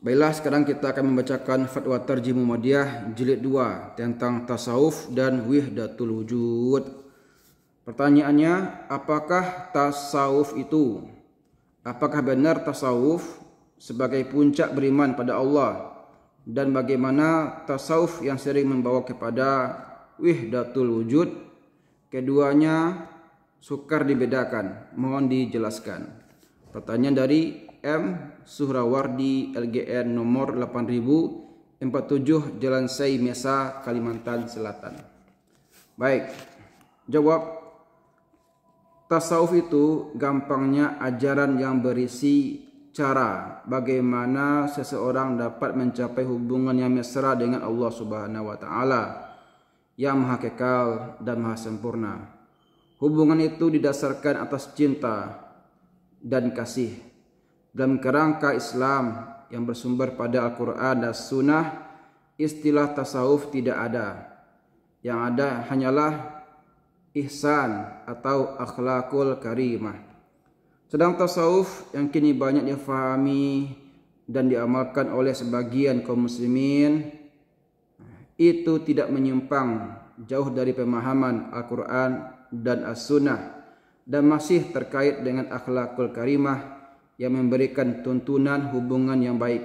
Baiklah sekarang kita akan membacakan fatwa Tarjih Muhammadiyah jilid 2 tentang tasawuf dan wihdatul wujud. Pertanyaannya, apakah tasawuf itu? Apakah benar tasawuf sebagai puncak beriman pada Allah dan bagaimana tasawuf yang sering membawa kepada wihdatul wujud? Keduanya sukar dibedakan, mohon dijelaskan. Pertanyaan dari M Suhrawardi LGN nomor 8047 Jalan Sei Mesa Kalimantan Selatan. Baik. Jawab Tasawuf itu gampangnya ajaran yang berisi cara bagaimana seseorang dapat mencapai hubungan yang mesra dengan Allah Subhanahu wa taala yang maha kekal dan maha sempurna. Hubungan itu didasarkan atas cinta dan kasih dalam kerangka Islam yang bersumber pada Al-Quran dan Sunnah, istilah tasawuf tidak ada. Yang ada hanyalah ihsan atau akhlakul karimah. Sedang tasawuf yang kini banyak difahami dan diamalkan oleh sebagian kaum muslimin, itu tidak menyimpang jauh dari pemahaman Al-Quran dan As-Sunnah dan masih terkait dengan akhlakul karimah yang memberikan tuntunan hubungan yang baik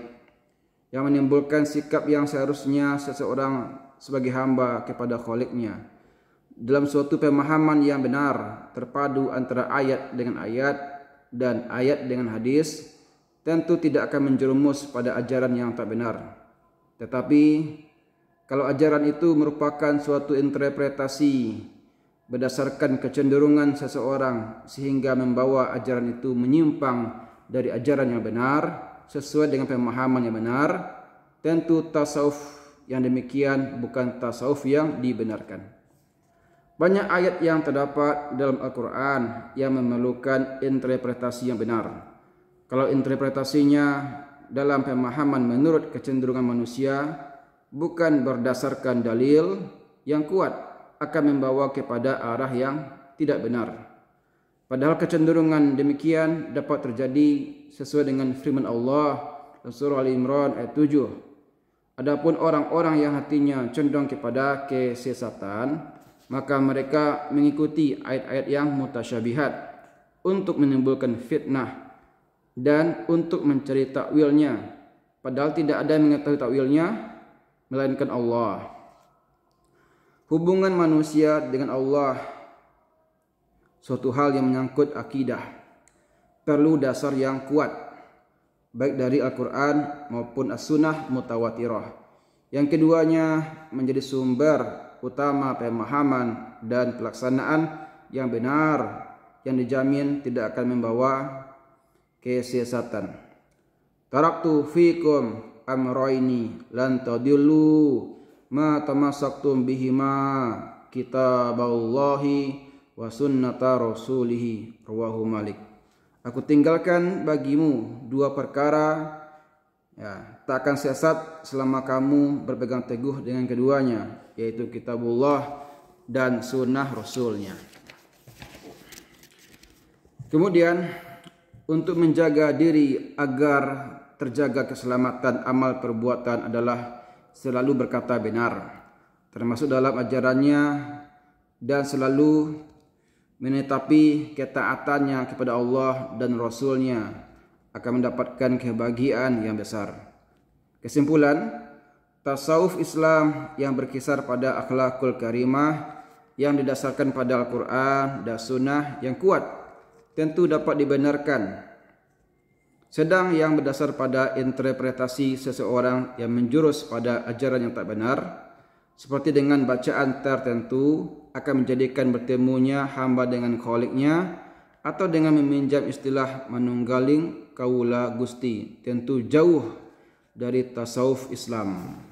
yang menimbulkan sikap yang seharusnya seseorang sebagai hamba kepada khaliknya dalam suatu pemahaman yang benar terpadu antara ayat dengan ayat dan ayat dengan hadis tentu tidak akan menjerumus pada ajaran yang tak benar tetapi kalau ajaran itu merupakan suatu interpretasi berdasarkan kecenderungan seseorang sehingga membawa ajaran itu menyimpang dari ajaran yang benar sesuai dengan pemahaman yang benar tentu tasawuf yang demikian bukan tasawuf yang dibenarkan banyak ayat yang terdapat dalam Al-Quran yang memerlukan interpretasi yang benar. Kalau interpretasinya dalam pemahaman menurut kecenderungan manusia, bukan berdasarkan dalil yang kuat akan membawa kepada arah yang tidak benar. Padahal kecenderungan demikian dapat terjadi sesuai dengan firman Allah Surah Al Imran ayat 7. Adapun orang-orang yang hatinya condong kepada kesesatan, maka mereka mengikuti ayat-ayat yang mutasyabihat untuk menimbulkan fitnah dan untuk mencari takwilnya. Padahal tidak ada yang mengetahui takwilnya melainkan Allah. Hubungan manusia dengan Allah suatu hal yang menyangkut akidah perlu dasar yang kuat baik dari Al-Quran maupun As-Sunnah Mutawatirah. Yang keduanya menjadi sumber utama pemahaman dan pelaksanaan yang benar yang dijamin tidak akan membawa kesesatan. Taraktu fikum amroini lan tadillu ma tamasaktum bihima kitaballahi Allahi wa sunnata rasulihi rawahu malik aku tinggalkan bagimu dua perkara ya, tak akan sesat selama kamu berpegang teguh dengan keduanya yaitu kitabullah dan sunnah rasulnya kemudian untuk menjaga diri agar terjaga keselamatan amal perbuatan adalah selalu berkata benar termasuk dalam ajarannya dan selalu menetapi ketaatannya kepada Allah dan Rasulnya akan mendapatkan kebahagiaan yang besar. Kesimpulan, tasawuf Islam yang berkisar pada akhlakul karimah yang didasarkan pada Al-Quran dan Sunnah yang kuat tentu dapat dibenarkan. Sedang yang berdasar pada interpretasi seseorang yang menjurus pada ajaran yang tak benar, seperti dengan bacaan tertentu akan menjadikan bertemunya hamba dengan koliknya atau dengan meminjam istilah menunggaling kaula gusti tentu jauh dari tasawuf Islam.